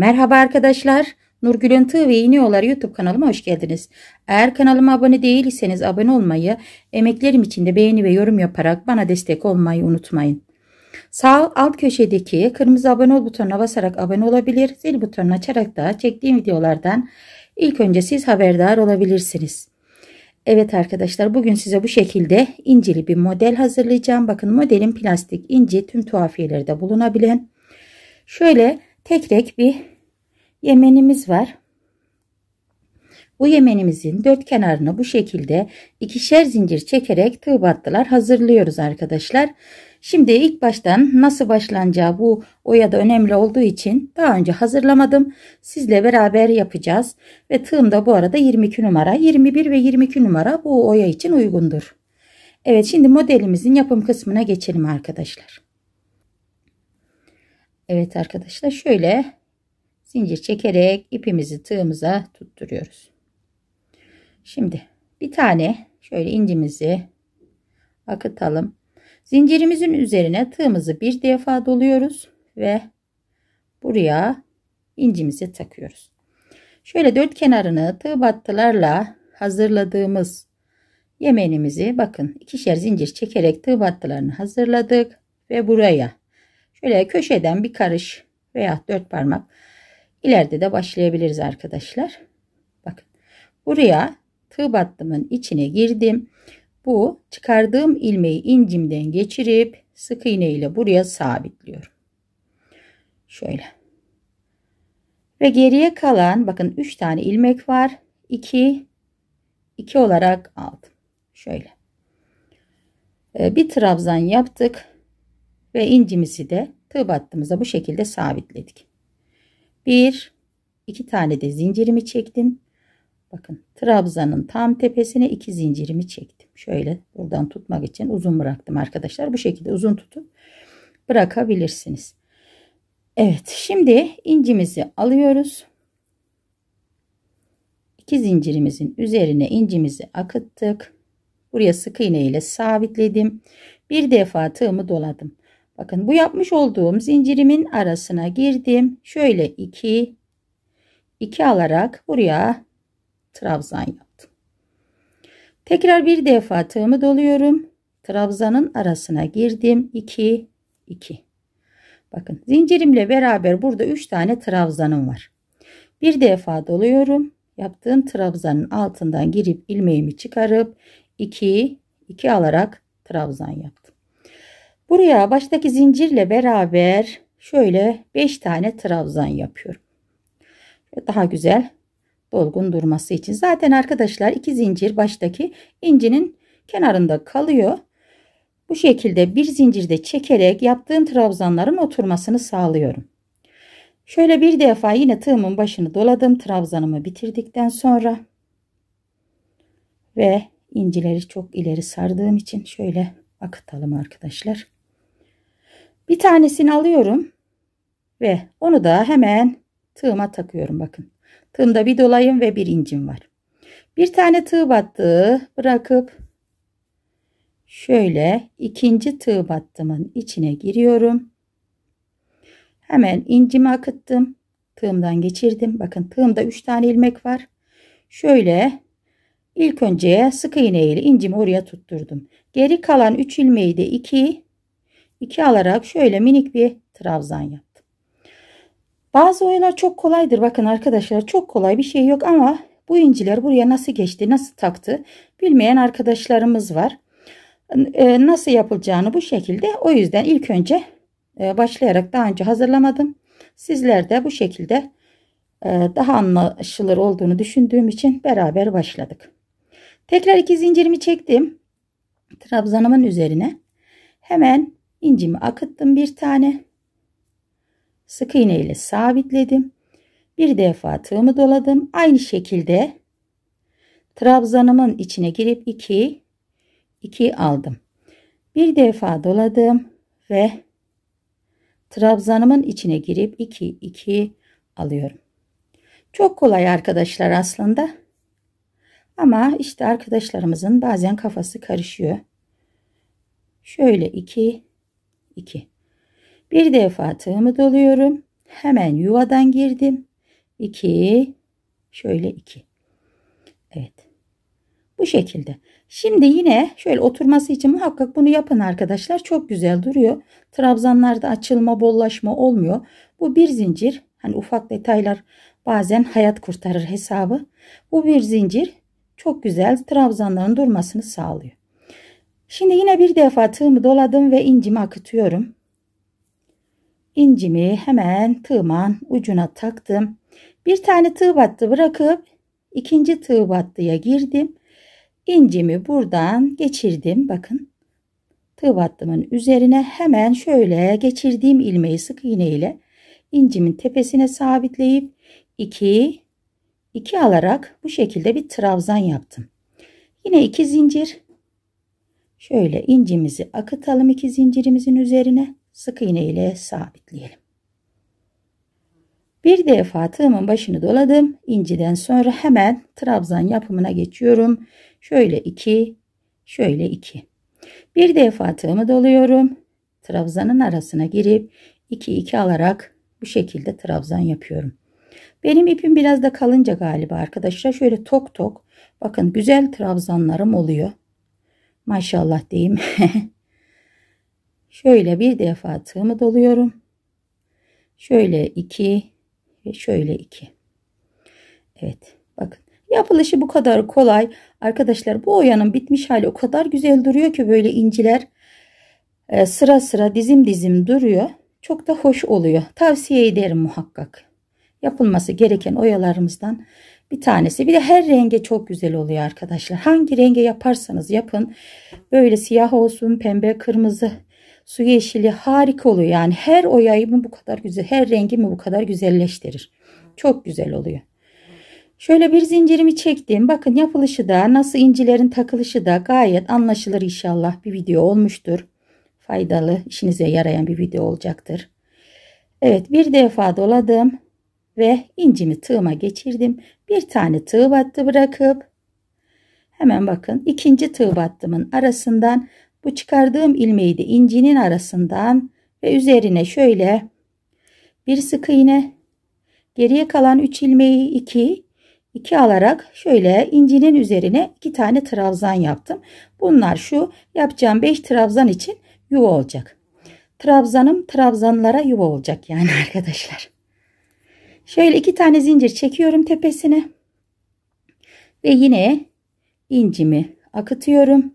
Merhaba arkadaşlar. Nurgül'ün Tığ ve İğniyolar YouTube kanalıma hoş geldiniz. Eğer kanalıma abone değilseniz abone olmayı, emeklerim için de beğeni ve yorum yaparak bana destek olmayı unutmayın. Sağ alt köşedeki kırmızı abone ol butonuna basarak abone olabilir, zil butonunu açarak da çektiğim videolardan ilk önce siz haberdar olabilirsiniz. Evet arkadaşlar bugün size bu şekilde incili bir model hazırlayacağım. Bakın modelin plastik inci tüm tuhafiyelerde bulunabilen. Şöyle tek renk bir yemenimiz var. Bu yemenimizin dört kenarını bu şekilde ikişer zincir çekerek tığ battılar hazırlıyoruz arkadaşlar. Şimdi ilk baştan nasıl başlanacağı bu oya da önemli olduğu için daha önce hazırlamadım. Sizle beraber yapacağız. Ve tığım da bu arada 22 numara. 21 ve 22 numara bu oya için uygundur. Evet şimdi modelimizin yapım kısmına geçelim arkadaşlar. Evet arkadaşlar şöyle zincir çekerek ipimizi tığımıza tutturuyoruz. Şimdi bir tane şöyle incimizi akıtalım. Zincirimizin üzerine tığımızı bir defa doluyoruz ve buraya incimizi takıyoruz. Şöyle dört kenarını tığ battılarla hazırladığımız yemenimizi bakın ikişer zincir çekerek tığ battılarını hazırladık ve buraya Şöyle köşeden bir karış veya dört parmak ileride de başlayabiliriz arkadaşlar. Bakın buraya tığ battımın içine girdim. Bu çıkardığım ilmeği incimden geçirip sık iğne ile buraya sabitliyorum. Şöyle. Ve geriye kalan bakın 3 tane ilmek var. 2 2 olarak aldım. Şöyle. Ee, bir trabzan yaptık ve incimizi de tığ battığımızda bu şekilde sabitledik. Bir, iki tane de zincirimi çektim. Bakın trabzanın tam tepesine iki zincirimi çektim. Şöyle buradan tutmak için uzun bıraktım arkadaşlar. Bu şekilde uzun tutup bırakabilirsiniz. Evet şimdi incimizi alıyoruz. İki zincirimizin üzerine incimizi akıttık. Buraya sık iğne ile sabitledim. Bir defa tığımı doladım. Bakın bu yapmış olduğum zincirimin arasına girdim. Şöyle 2 2 alarak buraya trabzan yaptım. Tekrar bir defa tığımı doluyorum. Trabzanın arasına girdim. 2 2 Bakın zincirimle beraber burada 3 tane trabzanım var. Bir defa doluyorum. Yaptığım trabzanın altından girip ilmeğimi çıkarıp 2 2 alarak trabzan yaptım. Buraya baştaki zincirle beraber şöyle 5 tane trabzan yapıyorum. Daha güzel dolgun durması için. Zaten arkadaşlar iki zincir baştaki incinin kenarında kalıyor. Bu şekilde bir zincirde çekerek yaptığım trabzanların oturmasını sağlıyorum. Şöyle bir defa yine tığımın başını doladım. Trabzanımı bitirdikten sonra ve incileri çok ileri sardığım için şöyle akıtalım arkadaşlar. Bir tanesini alıyorum ve onu da hemen tığıma takıyorum bakın. Tığımda bir dolayım ve bir incim var. Bir tane tığ battığı bırakıp şöyle ikinci tığ battımın içine giriyorum. Hemen incimi akıttım. Tığımdan geçirdim. Bakın tığımda 3 tane ilmek var. Şöyle ilk önce sık iğne ile incimi oraya tutturdum. Geri kalan 3 ilmeği de 2 2 alarak şöyle minik bir trabzan yaptım. Bazı oyalar çok kolaydır. Bakın arkadaşlar çok kolay bir şey yok ama bu inciler buraya nasıl geçti nasıl taktı bilmeyen arkadaşlarımız var. Ee, nasıl yapılacağını bu şekilde o yüzden ilk önce e, başlayarak daha önce hazırlamadım. Sizler de bu şekilde e, daha anlaşılır olduğunu düşündüğüm için beraber başladık. Tekrar iki zincirimi çektim. Trabzanımın üzerine. Hemen İncimi akıttım bir tane. Sık iğne ile sabitledim. Bir defa tığımı doladım. Aynı şekilde trabzanımın içine girip 2 2 aldım. Bir defa doladım ve trabzanımın içine girip 2 2 alıyorum. Çok kolay arkadaşlar aslında. Ama işte arkadaşlarımızın bazen kafası karışıyor. Şöyle 2 2. Bir defa tığımı doluyorum. Hemen yuvadan girdim. 2. Şöyle 2. Evet. Bu şekilde. Şimdi yine şöyle oturması için muhakkak bunu yapın arkadaşlar. Çok güzel duruyor. Trabzanlarda açılma, bollaşma olmuyor. Bu bir zincir. Hani ufak detaylar bazen hayat kurtarır hesabı. Bu bir zincir çok güzel trabzanların durmasını sağlıyor. Şimdi yine bir defa tığımı doladım ve incimi akıtıyorum. İncimi hemen tığımın ucuna taktım. Bir tane tığ battı bırakıp ikinci tığ battıya girdim. İncimi buradan geçirdim. Bakın tığ battımın üzerine hemen şöyle geçirdiğim ilmeği sık iğne ile incimin tepesine sabitleyip 2 2 alarak bu şekilde bir trabzan yaptım. Yine 2 zincir Şöyle incimizi akıtalım iki zincirimizin üzerine. Sık iğne ile sabitleyelim. Bir defa tığımın başını doladım. İnciden sonra hemen trabzan yapımına geçiyorum. Şöyle iki, şöyle iki. Bir defa tığımı doluyorum. Trabzanın arasına girip iki iki alarak bu şekilde trabzan yapıyorum. Benim ipim biraz da kalınca galiba arkadaşlar. Şöyle tok tok. Bakın güzel trabzanlarım oluyor. Maşallah diyeyim. şöyle bir defa tığımı doluyorum. Şöyle iki ve şöyle iki. Evet bakın yapılışı bu kadar kolay. Arkadaşlar bu oyanın bitmiş hali o kadar güzel duruyor ki böyle inciler e, sıra sıra dizim dizim duruyor. Çok da hoş oluyor. Tavsiye ederim muhakkak. Yapılması gereken oyalarımızdan bir tanesi. Bir de her renge çok güzel oluyor arkadaşlar. Hangi renge yaparsanız yapın. Böyle siyah olsun, pembe, kırmızı, su yeşili harika oluyor. Yani her oyayı mı bu kadar güzel, her rengi mi bu kadar güzelleştirir. Çok güzel oluyor. Şöyle bir zincirimi çektim. Bakın yapılışı da nasıl incilerin takılışı da gayet anlaşılır inşallah bir video olmuştur. Faydalı, işinize yarayan bir video olacaktır. Evet bir defa doladım ve incimi tığıma geçirdim bir tane tığ battı bırakıp hemen bakın ikinci tığ battımın arasından bu çıkardığım ilmeği de incinin arasından ve üzerine şöyle bir sık iğne geriye kalan 3 ilmeği 2 2 alarak şöyle incinin üzerine 2 tane trabzan yaptım. Bunlar şu yapacağım 5 trabzan için yuva olacak. Trabzanım trabzanlara yuva olacak yani arkadaşlar. Şöyle iki tane zincir çekiyorum tepesine. Ve yine incimi akıtıyorum.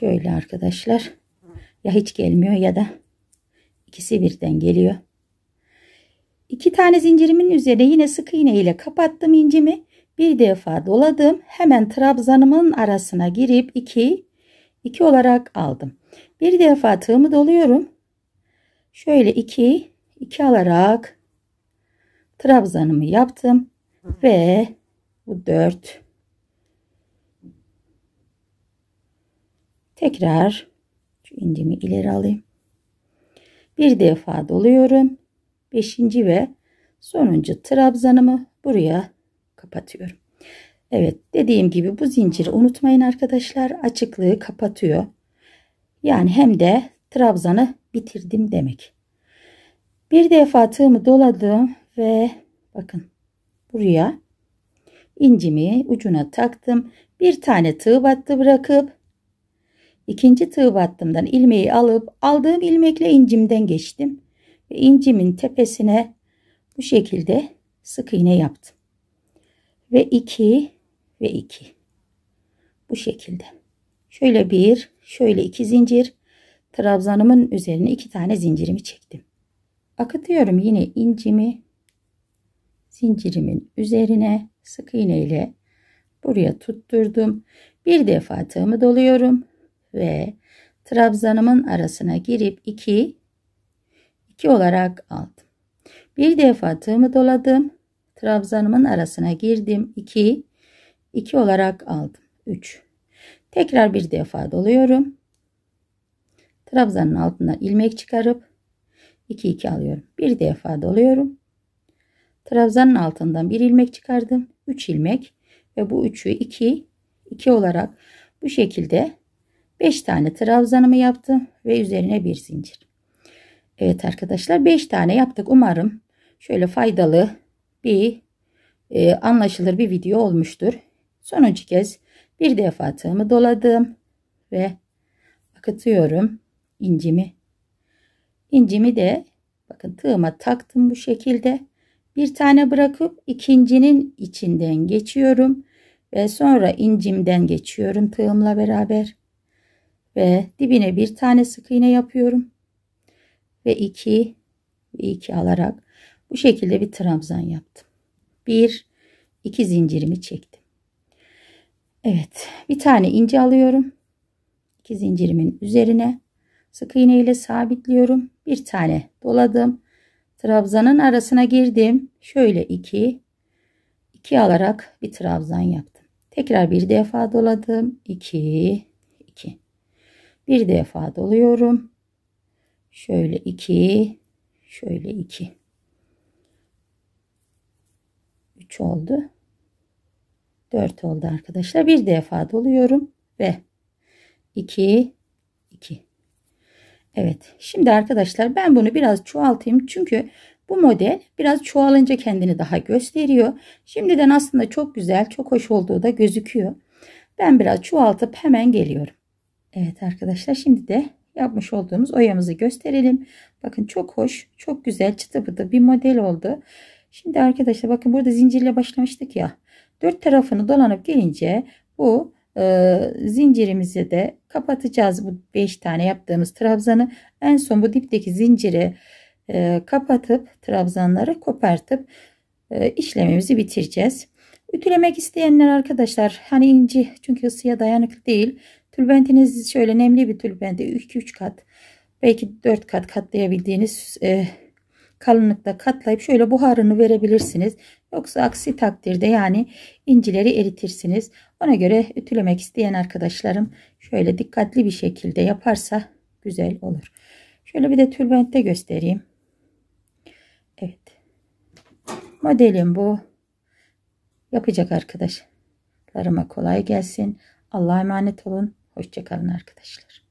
Şöyle arkadaşlar. Ya hiç gelmiyor ya da ikisi birden geliyor. İki tane zincirimin üzerine yine sık iğne ile kapattım incimi. Bir defa doladım. Hemen trabzanımın arasına girip 2 2 olarak aldım. Bir defa tığımı doluyorum. Şöyle 2 2 alarak trabzanımı yaptım ve bu 4 tekrar şu incimi ileri alayım bir defa doluyorum 5. ve sonuncu trabzanımı buraya kapatıyorum Evet dediğim gibi bu zinciri unutmayın arkadaşlar açıklığı kapatıyor yani hem de trabzanı bitirdim demek bir defa tığımı doladım ve bakın buraya incimi ucuna taktım. Bir tane tığ battı bırakıp ikinci tığ battımdan ilmeği alıp aldığım ilmekle incimden geçtim. Ve incimin tepesine bu şekilde sık iğne yaptım. Ve 2 ve 2 bu şekilde. Şöyle bir şöyle iki zincir trabzanımın üzerine iki tane zincirimi çektim. Akıtıyorum yine incimi zincirimin üzerine sık iğne ile buraya tutturdum. Bir defa tığımı doluyorum ve trabzanımın arasına girip 2 2 olarak aldım. Bir defa tığımı doladım. Trabzanımın arasına girdim. 2 2 olarak aldım. 3 Tekrar bir defa doluyorum. Trabzanın altından ilmek çıkarıp 2 2 alıyorum. Bir defa doluyorum. Trabzanın altından bir ilmek çıkardım. 3 ilmek ve bu üçü 2 2 olarak bu şekilde 5 tane trabzanımı yaptım ve üzerine bir zincir. Evet arkadaşlar 5 tane yaptık. Umarım şöyle faydalı bir e, anlaşılır bir video olmuştur. Sonuncu kez bir defa tığımı doladım ve akıtıyorum incimi İncimi de bakın tığıma taktım bu şekilde. Bir tane bırakıp ikincinin içinden geçiyorum. Ve sonra incimden geçiyorum tığımla beraber. Ve dibine bir tane sık iğne yapıyorum. Ve iki, iki alarak bu şekilde bir tramzan yaptım. Bir, iki zincirimi çektim. Evet bir tane ince alıyorum. İki zincirimin üzerine Sık iğne ile sabitliyorum. Bir tane doladım. Trabzanın arasına girdim. Şöyle iki. iki alarak bir trabzan yaptım. Tekrar bir defa doladım. iki, iki. Bir defa doluyorum. Şöyle iki. Şöyle iki. Üç oldu. Dört oldu arkadaşlar. Bir defa doluyorum ve iki Evet şimdi arkadaşlar ben bunu biraz çoğaltayım çünkü bu model biraz çoğalınca kendini daha gösteriyor. Şimdiden aslında çok güzel çok hoş olduğu da gözüküyor. Ben biraz çoğaltıp hemen geliyorum. Evet arkadaşlar şimdi de yapmış olduğumuz oyamızı gösterelim. Bakın çok hoş çok güzel çıtı pıtı bir model oldu. Şimdi arkadaşlar bakın burada zincirle başlamıştık ya. Dört tarafını dolanıp gelince bu ee, zincirimizi de kapatacağız bu 5 tane yaptığımız trabzanı en son bu dipteki zinciri e, kapatıp trabzanları kopartıp e, işlemimizi bitireceğiz ütülemek isteyenler arkadaşlar hani inci çünkü ısıya dayanıklı değil tülbentiniz şöyle nemli bir tülbente 2-3 kat belki 4 kat katlayabildiğiniz e, kalınlıkta katlayıp şöyle buharını verebilirsiniz Yoksa aksi takdirde yani incileri eritirsiniz. Ona göre ütülemek isteyen arkadaşlarım şöyle dikkatli bir şekilde yaparsa güzel olur. Şöyle bir de tülbentte göstereyim. Evet. Modelim bu. Yapacak arkadaşlarıma kolay gelsin. Allah'a emanet olun. Hoşçakalın arkadaşlar.